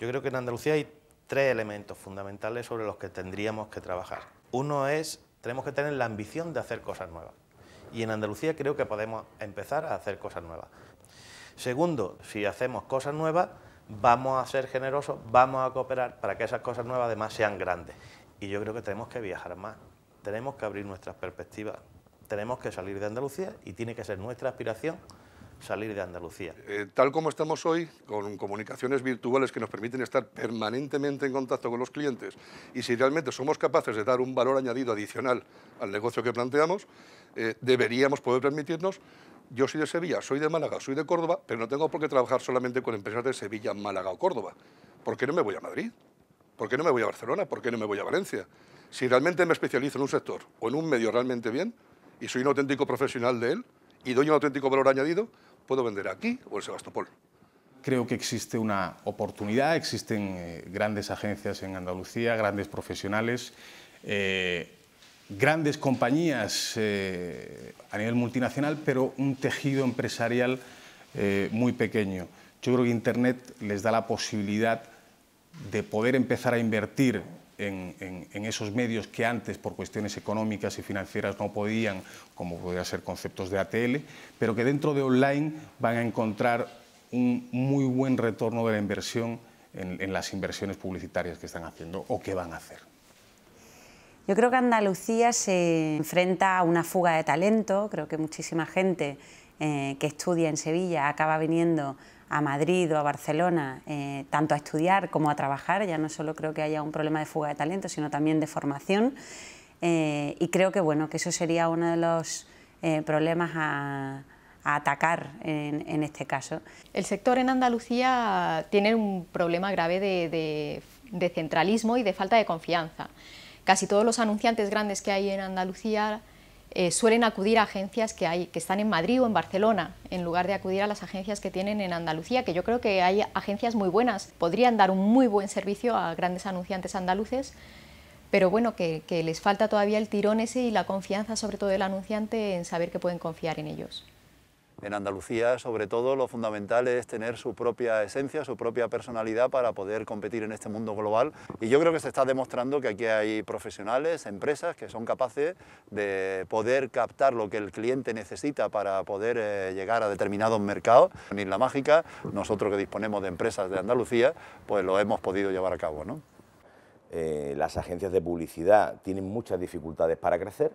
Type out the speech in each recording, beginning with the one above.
Yo creo que en Andalucía hay tres elementos fundamentales sobre los que tendríamos que trabajar. Uno es, tenemos que tener la ambición de hacer cosas nuevas. Y en Andalucía creo que podemos empezar a hacer cosas nuevas. Segundo, si hacemos cosas nuevas, vamos a ser generosos, vamos a cooperar para que esas cosas nuevas además sean grandes. Y yo creo que tenemos que viajar más, tenemos que abrir nuestras perspectivas, tenemos que salir de Andalucía y tiene que ser nuestra aspiración salir de Andalucía. Eh, tal como estamos hoy, con comunicaciones virtuales que nos permiten estar permanentemente en contacto con los clientes, y si realmente somos capaces de dar un valor añadido adicional al negocio que planteamos, eh, deberíamos poder permitirnos yo soy de Sevilla, soy de Málaga, soy de Córdoba, pero no tengo por qué trabajar solamente con empresas de Sevilla, Málaga o Córdoba. ¿Por qué no me voy a Madrid? ¿Por qué no me voy a Barcelona? ¿Por qué no me voy a Valencia? Si realmente me especializo en un sector o en un medio realmente bien y soy un auténtico profesional de él y doy un auténtico valor añadido, puedo vender aquí o en Sebastopol. Creo que existe una oportunidad, existen eh, grandes agencias en Andalucía, grandes profesionales, eh, grandes compañías eh, a nivel multinacional, pero un tejido empresarial muy pequeño. Yo creo que Internet les da la posibilidad de poder empezar a invertir en, esos medios que antes por cuestiones económicas y financieras no podían, como podría ser conceptos de ATL, pero que dentro de online van a encontrar un muy buen retorno de la inversión en, las inversiones publicitarias que están haciendo o que van a hacer. Yo creo que Andalucía se enfrenta a una fuga de talento, creo que muchísima gente eh, que estudia en Sevilla acaba viniendo a Madrid o a Barcelona, eh, tanto a estudiar como a trabajar, ya no solo creo que haya un problema de fuga de talento, sino también de formación, eh, y creo que, bueno, que eso sería uno de los eh, problemas a, atacar en, este caso. El sector en Andalucía tiene un problema grave de centralismo y de falta de confianza. Casi todos los anunciantes grandes que hay en Andalucía eh, suelen acudir a agencias que, hay, que están en Madrid o en Barcelona, en lugar de acudir a las agencias que tienen en Andalucía, que yo creo que hay agencias muy buenas, podrían dar un muy buen servicio a grandes anunciantes andaluces, pero bueno, que, que les falta todavía el tirón ese y la confianza sobre todo del anunciante en saber que pueden confiar en ellos. En Andalucía, sobre todo, lo fundamental es tener su propia esencia, su propia personalidad para poder competir en este mundo global. Y yo creo que se está demostrando que aquí hay profesionales, empresas que son capaces de poder captar lo que el cliente necesita para poder eh, llegar a determinados mercados. En Isla Mágica, nosotros que disponemos de empresas de Andalucía, pues lo hemos podido llevar a cabo. ¿no? Eh, las agencias de publicidad tienen muchas dificultades para crecer,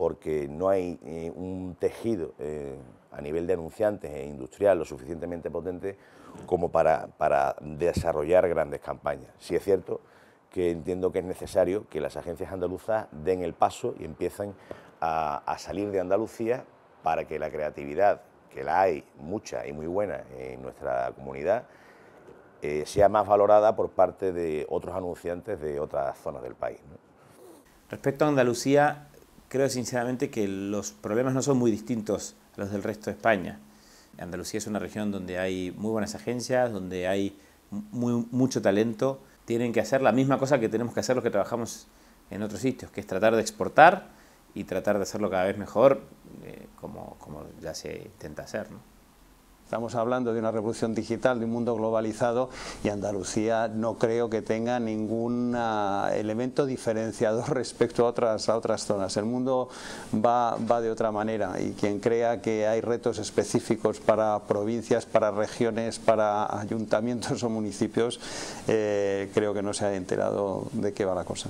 porque no hay eh, un tejido eh, a nivel de anunciantes e industrial lo suficientemente potente como para, desarrollar grandes campañas. Sí es cierto que entiendo que es necesario que las agencias andaluzas den el paso y empiecen a, salir de Andalucía para que la creatividad, que la hay mucha y muy buena en nuestra comunidad, eh, sea más valorada por parte de otros anunciantes de otras zonas del país. Respecto a Andalucía, creo sinceramente que los problemas no son muy distintos a los del resto de España. Andalucía es una región donde hay muy buenas agencias, donde hay mucho talento. Tienen que hacer la misma cosa que tenemos que hacer los que trabajamos en otros sitios, que es tratar de exportar y tratar de hacerlo cada vez mejor, eh, como, como, ya se intenta hacer. ¿no? Estamos hablando de una revolución digital, de un mundo globalizado y Andalucía no creo que tenga ningún ah, elemento diferenciador respecto a otras, a otras zonas. El mundo va, de otra manera y quien crea que hay retos específicos para provincias, para regiones, para ayuntamientos o municipios, eh, creo que no se ha enterado de qué va la cosa.